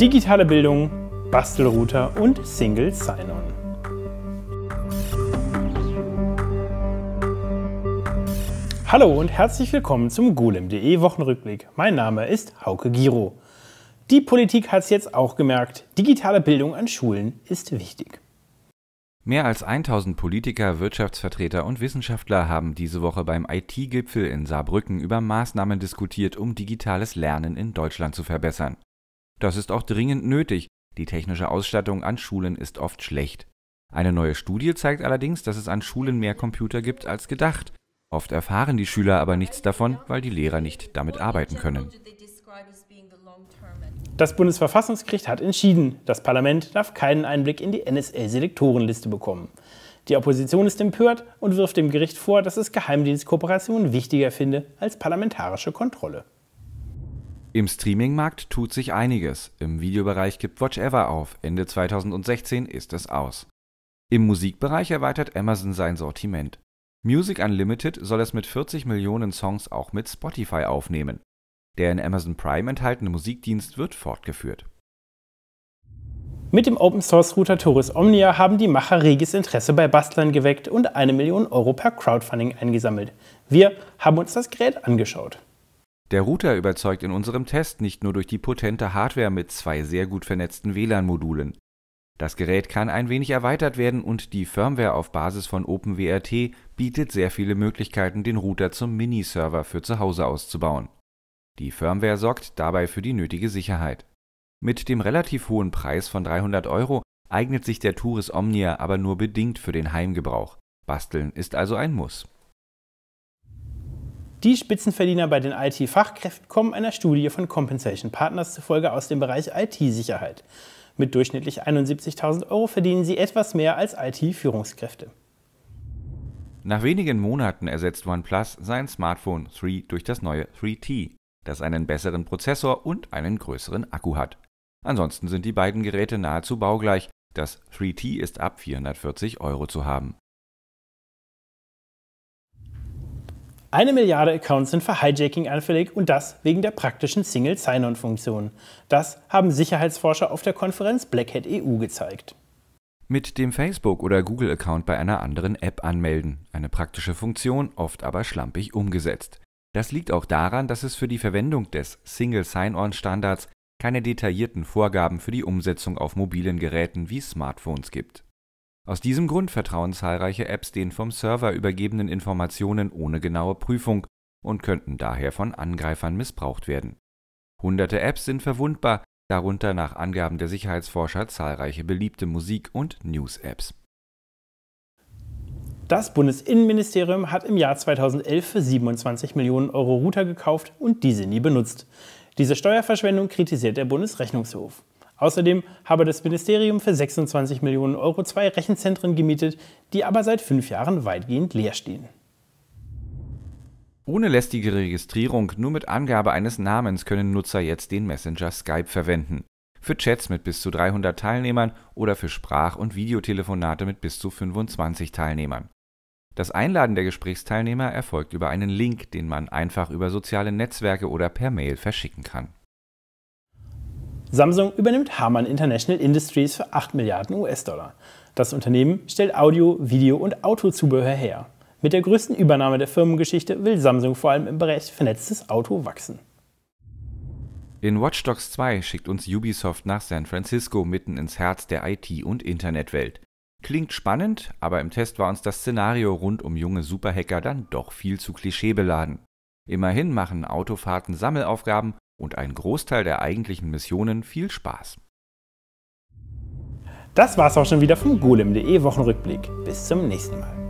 digitale Bildung, Bastelrouter und Single Sign-On. Hallo und herzlich willkommen zum golem.de Wochenrückblick. Mein Name ist Hauke Giro. Die Politik hat es jetzt auch gemerkt, digitale Bildung an Schulen ist wichtig. Mehr als 1000 Politiker, Wirtschaftsvertreter und Wissenschaftler haben diese Woche beim IT-Gipfel in Saarbrücken über Maßnahmen diskutiert, um digitales Lernen in Deutschland zu verbessern. Das ist auch dringend nötig. Die technische Ausstattung an Schulen ist oft schlecht. Eine neue Studie zeigt allerdings, dass es an Schulen mehr Computer gibt als gedacht. Oft erfahren die Schüler aber nichts davon, weil die Lehrer nicht damit arbeiten können. Das Bundesverfassungsgericht hat entschieden, das Parlament darf keinen Einblick in die NSA-Selektorenliste bekommen. Die Opposition ist empört und wirft dem Gericht vor, dass es Geheimdienstkooperation wichtiger finde als parlamentarische Kontrolle. Im Streaming-Markt tut sich einiges. Im Videobereich gibt Watchever auf. Ende 2016 ist es aus. Im Musikbereich erweitert Amazon sein Sortiment. Music Unlimited soll es mit 40 Millionen Songs auch mit Spotify aufnehmen. Der in Amazon Prime enthaltene Musikdienst wird fortgeführt. Mit dem Open Source Router Torus Omnia haben die Macher reges Interesse bei Bastlern geweckt und eine Million Euro per Crowdfunding eingesammelt. Wir haben uns das Gerät angeschaut. Der Router überzeugt in unserem Test nicht nur durch die potente Hardware mit zwei sehr gut vernetzten WLAN-Modulen. Das Gerät kann ein wenig erweitert werden und die Firmware auf Basis von OpenWRT bietet sehr viele Möglichkeiten, den Router zum Miniserver für zu Hause auszubauen. Die Firmware sorgt dabei für die nötige Sicherheit. Mit dem relativ hohen Preis von 300 Euro eignet sich der Touris Omnia aber nur bedingt für den Heimgebrauch. Basteln ist also ein Muss. Die Spitzenverdiener bei den IT-Fachkräften kommen einer Studie von Compensation Partners zufolge aus dem Bereich IT-Sicherheit. Mit durchschnittlich 71.000 Euro verdienen sie etwas mehr als IT-Führungskräfte. Nach wenigen Monaten ersetzt OnePlus sein Smartphone 3 durch das neue 3T, das einen besseren Prozessor und einen größeren Akku hat. Ansonsten sind die beiden Geräte nahezu baugleich. Das 3T ist ab 440 Euro zu haben. Eine Milliarde Accounts sind für Hijacking anfällig und das wegen der praktischen Single Sign-On-Funktion. Das haben Sicherheitsforscher auf der Konferenz Black Hat EU gezeigt. Mit dem Facebook- oder Google-Account bei einer anderen App anmelden. Eine praktische Funktion, oft aber schlampig umgesetzt. Das liegt auch daran, dass es für die Verwendung des Single Sign-On-Standards keine detaillierten Vorgaben für die Umsetzung auf mobilen Geräten wie Smartphones gibt. Aus diesem Grund vertrauen zahlreiche Apps den vom Server übergebenen Informationen ohne genaue Prüfung und könnten daher von Angreifern missbraucht werden. Hunderte Apps sind verwundbar, darunter nach Angaben der Sicherheitsforscher zahlreiche beliebte Musik- und News-Apps. Das Bundesinnenministerium hat im Jahr 2011 für 27 Millionen Euro Router gekauft und diese nie benutzt. Diese Steuerverschwendung kritisiert der Bundesrechnungshof. Außerdem habe das Ministerium für 26 Millionen Euro zwei Rechenzentren gemietet, die aber seit fünf Jahren weitgehend leer stehen. Ohne lästige Registrierung, nur mit Angabe eines Namens können Nutzer jetzt den Messenger Skype verwenden. Für Chats mit bis zu 300 Teilnehmern oder für Sprach- und Videotelefonate mit bis zu 25 Teilnehmern. Das Einladen der Gesprächsteilnehmer erfolgt über einen Link, den man einfach über soziale Netzwerke oder per Mail verschicken kann. Samsung übernimmt Harman International Industries für 8 Milliarden US-Dollar. Das Unternehmen stellt Audio, Video und Autozubehör her. Mit der größten Übernahme der Firmengeschichte will Samsung vor allem im Bereich vernetztes Auto wachsen. In Watch Dogs 2 schickt uns Ubisoft nach San Francisco mitten ins Herz der IT- und Internetwelt. Klingt spannend, aber im Test war uns das Szenario rund um junge Superhacker dann doch viel zu klischeebeladen. Immerhin machen Autofahrten Sammelaufgaben und einen Großteil der eigentlichen Missionen viel Spaß. Das war's auch schon wieder vom Golem.de Wochenrückblick. Bis zum nächsten Mal.